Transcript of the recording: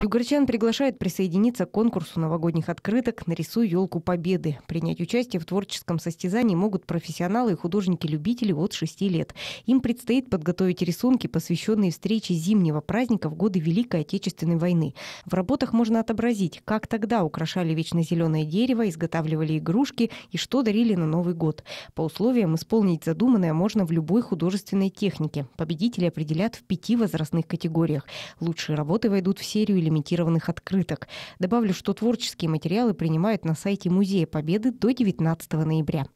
Югорчан приглашает присоединиться к конкурсу новогодних открыток «Нарисуй елку Победы». Принять участие в творческом состязании могут профессионалы и художники-любители от 6 лет. Им предстоит подготовить рисунки, посвященные встрече зимнего праздника в годы Великой Отечественной войны. В работах можно отобразить, как тогда украшали вечно зеленое дерево, изготавливали игрушки и что дарили на Новый год. По условиям исполнить задуманное можно в любой художественной технике. Победители определят в пяти возрастных категориях. Лучшие работы войдут в серию лимитированных открыток. Добавлю, что творческие материалы принимают на сайте Музея Победы до 19 ноября.